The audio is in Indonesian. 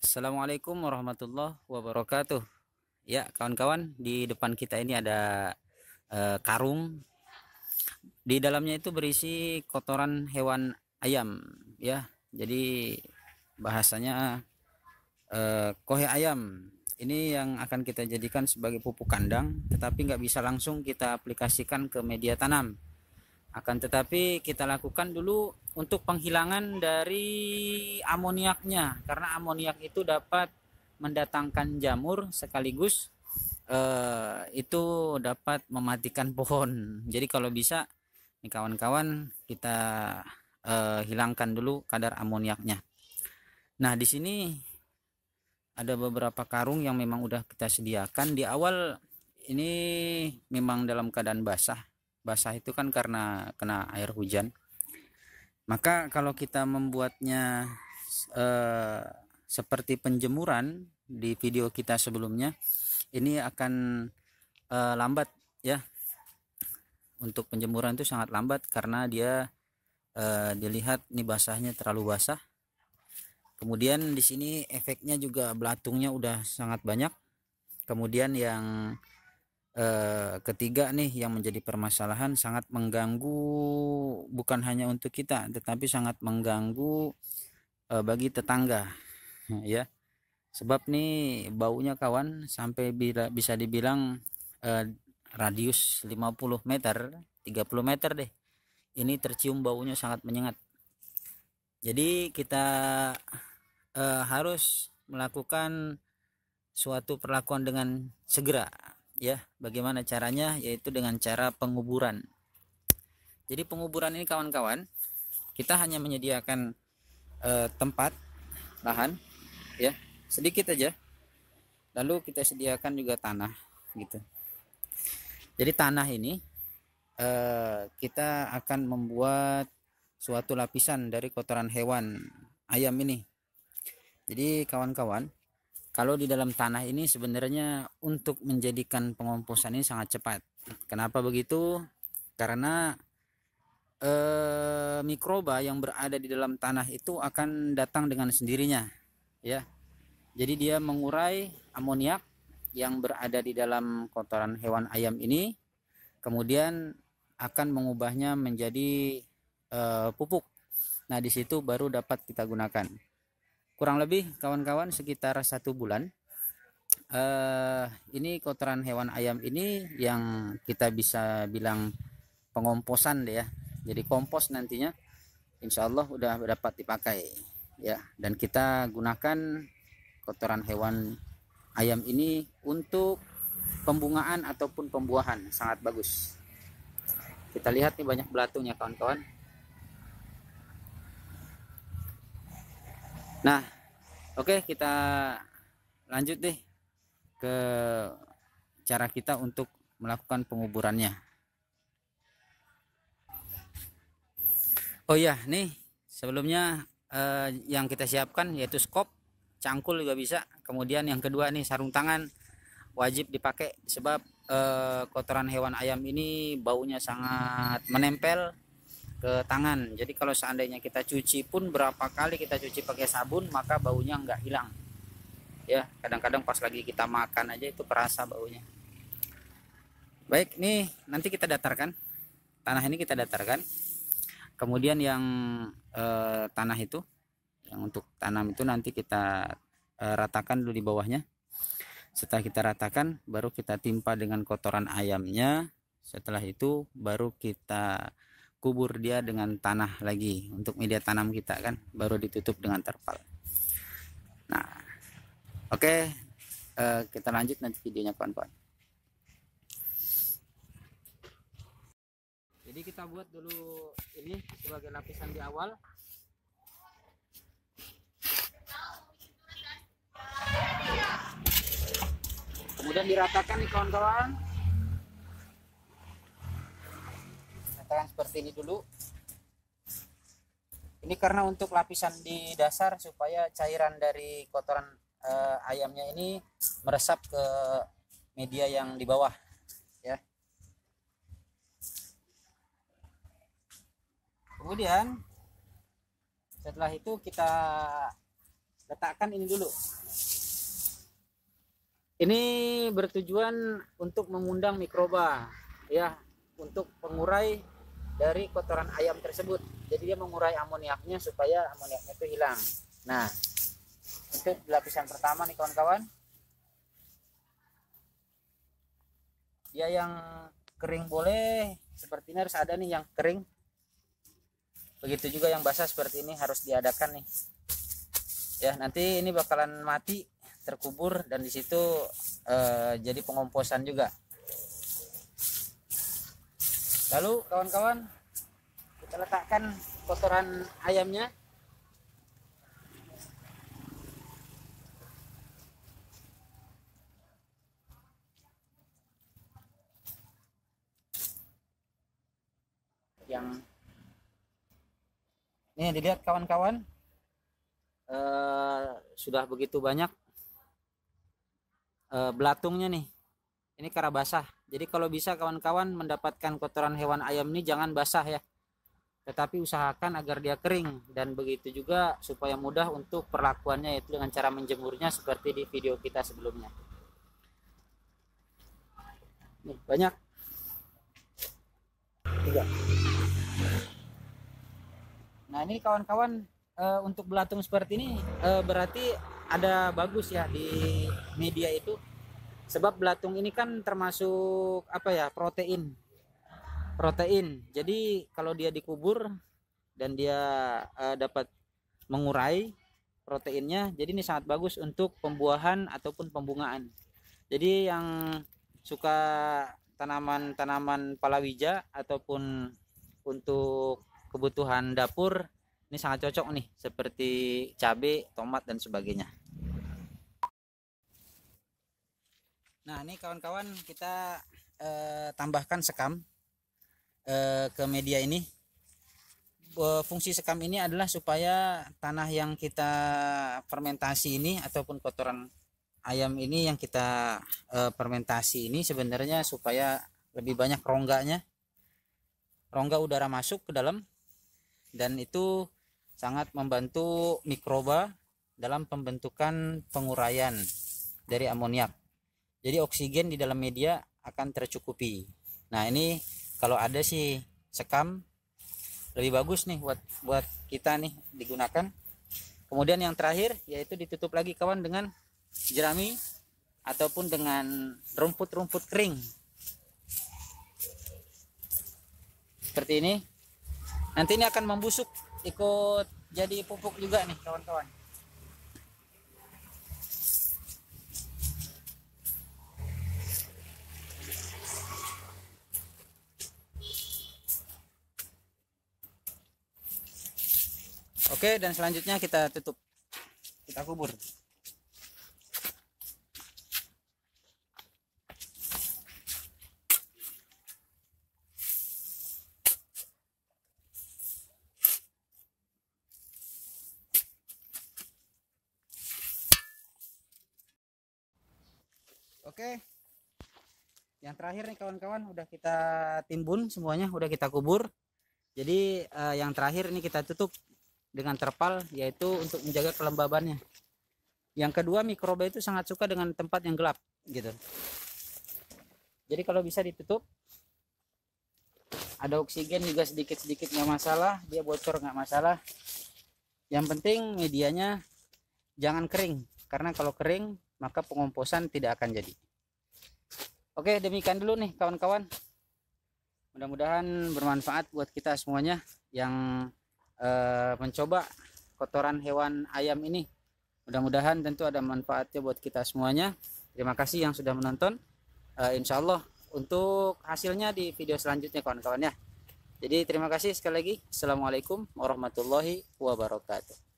Assalamualaikum warahmatullahi wabarakatuh. Ya, kawan-kawan, di depan kita ini ada e, karung. Di dalamnya itu berisi kotoran hewan ayam, ya. Jadi bahasanya e, kohe ayam. Ini yang akan kita jadikan sebagai pupuk kandang, tetapi nggak bisa langsung kita aplikasikan ke media tanam. Akan tetapi kita lakukan dulu untuk penghilangan dari amoniaknya karena amoniak itu dapat mendatangkan jamur sekaligus eh, itu dapat mematikan pohon. Jadi kalau bisa nih kawan-kawan kita eh, hilangkan dulu kadar amoniaknya. Nah, di sini ada beberapa karung yang memang udah kita sediakan di awal ini memang dalam keadaan basah basah itu kan karena kena air hujan maka kalau kita membuatnya eh, seperti penjemuran di video kita sebelumnya ini akan eh, lambat ya untuk penjemuran itu sangat lambat karena dia eh, dilihat ini basahnya terlalu basah kemudian di sini efeknya juga belatungnya udah sangat banyak kemudian yang Eh, ketiga nih yang menjadi permasalahan sangat mengganggu bukan hanya untuk kita tetapi sangat mengganggu e, bagi tetangga ya sebab nih baunya kawan sampai bila bisa dibilang e, radius 50 meter 30 meter deh ini tercium baunya sangat menyengat jadi kita e, harus melakukan suatu perlakuan dengan segera ya bagaimana caranya yaitu dengan cara penguburan jadi penguburan ini kawan-kawan kita hanya menyediakan eh, tempat lahan ya sedikit aja lalu kita sediakan juga tanah gitu jadi tanah ini eh, kita akan membuat suatu lapisan dari kotoran hewan ayam ini jadi kawan-kawan kalau di dalam tanah ini sebenarnya untuk menjadikan pengomposan ini sangat cepat kenapa begitu karena eh, mikroba yang berada di dalam tanah itu akan datang dengan sendirinya ya jadi dia mengurai amoniak yang berada di dalam kotoran hewan ayam ini kemudian akan mengubahnya menjadi eh, pupuk. Nah, di situ baru dapat kita gunakan kurang lebih kawan-kawan sekitar satu bulan uh, ini kotoran hewan ayam ini yang kita bisa bilang pengomposan deh ya jadi kompos nantinya insya Allah udah dapat dipakai ya dan kita gunakan kotoran hewan ayam ini untuk pembungaan ataupun pembuahan sangat bagus kita lihat nih banyak belatungnya kawan-kawan Nah, oke okay, kita lanjut deh ke cara kita untuk melakukan penguburannya. Oh iya, nih sebelumnya eh, yang kita siapkan yaitu skop, cangkul juga bisa. Kemudian yang kedua nih sarung tangan wajib dipakai sebab eh, kotoran hewan ayam ini baunya sangat menempel ke tangan. Jadi kalau seandainya kita cuci pun berapa kali kita cuci pakai sabun maka baunya nggak hilang. Ya, kadang-kadang pas lagi kita makan aja itu perasa baunya. Baik, nih nanti kita datarkan. Tanah ini kita datarkan. Kemudian yang eh, tanah itu yang untuk tanam itu nanti kita eh, ratakan dulu di bawahnya. Setelah kita ratakan baru kita timpa dengan kotoran ayamnya. Setelah itu baru kita kubur dia dengan tanah lagi untuk media tanam kita kan baru ditutup dengan terpal nah oke okay. uh, eh, kita lanjut nanti videonya kawan-kawan jadi kita buat dulu ini sebagai lapisan di awal kemudian diratakan nih kawan-kawan katakan seperti ini dulu ini karena untuk lapisan di dasar supaya cairan dari kotoran eh, ayamnya ini meresap ke media yang di bawah ya kemudian setelah itu kita letakkan ini dulu ini bertujuan untuk mengundang mikroba ya untuk pengurai dari kotoran ayam tersebut. Jadi dia mengurai amoniaknya supaya amoniaknya itu hilang. Nah, itu lapisan pertama nih kawan-kawan. Dia yang kering boleh, seperti ini harus ada nih yang kering. Begitu juga yang basah seperti ini harus diadakan nih. Ya, nanti ini bakalan mati, terkubur dan disitu eh, jadi pengomposan juga lalu kawan-kawan kita letakkan kotoran ayamnya yang ini dilihat kawan-kawan uh, sudah begitu banyak uh, belatungnya nih ini karabasah jadi kalau bisa kawan-kawan mendapatkan kotoran hewan ayam ini jangan basah ya. Tetapi usahakan agar dia kering dan begitu juga supaya mudah untuk perlakuannya yaitu dengan cara menjemurnya seperti di video kita sebelumnya. Nih, banyak. Tiga. Nah ini kawan-kawan e, untuk belatung seperti ini e, berarti ada bagus ya di media itu Sebab belatung ini kan termasuk apa ya protein, protein. Jadi kalau dia dikubur dan dia uh, dapat mengurai proteinnya, jadi ini sangat bagus untuk pembuahan ataupun pembungaan. Jadi yang suka tanaman-tanaman palawija ataupun untuk kebutuhan dapur ini sangat cocok nih seperti cabai, tomat dan sebagainya. Nah ini kawan-kawan kita eh, tambahkan sekam eh, ke media ini. fungsi sekam ini adalah supaya tanah yang kita fermentasi ini ataupun kotoran ayam ini yang kita eh, fermentasi ini sebenarnya supaya lebih banyak rongganya, rongga udara masuk ke dalam dan itu sangat membantu mikroba dalam pembentukan penguraian dari amoniak jadi oksigen di dalam media akan tercukupi nah ini kalau ada sih sekam lebih bagus nih buat buat kita nih digunakan kemudian yang terakhir yaitu ditutup lagi kawan dengan jerami ataupun dengan rumput-rumput kering seperti ini nanti ini akan membusuk ikut jadi pupuk juga nih kawan-kawan Oke, dan selanjutnya kita tutup. Kita kubur. Oke. Yang terakhir nih kawan-kawan udah kita timbun semuanya, udah kita kubur. Jadi uh, yang terakhir ini kita tutup dengan terpal yaitu untuk menjaga kelembabannya. Yang kedua mikroba itu sangat suka dengan tempat yang gelap gitu. Jadi kalau bisa ditutup ada oksigen juga sedikit-sedikit nggak masalah, dia bocor nggak masalah. Yang penting medianya jangan kering karena kalau kering maka pengomposan tidak akan jadi. Oke, demikian dulu nih kawan-kawan. Mudah-mudahan bermanfaat buat kita semuanya yang uh, mencoba kotoran hewan ayam ini. Mudah-mudahan tentu ada manfaatnya buat kita semuanya. Terima kasih yang sudah menonton. Uh, insya Allah untuk hasilnya di video selanjutnya kawan-kawan ya. Jadi terima kasih sekali lagi. Assalamualaikum warahmatullahi wabarakatuh.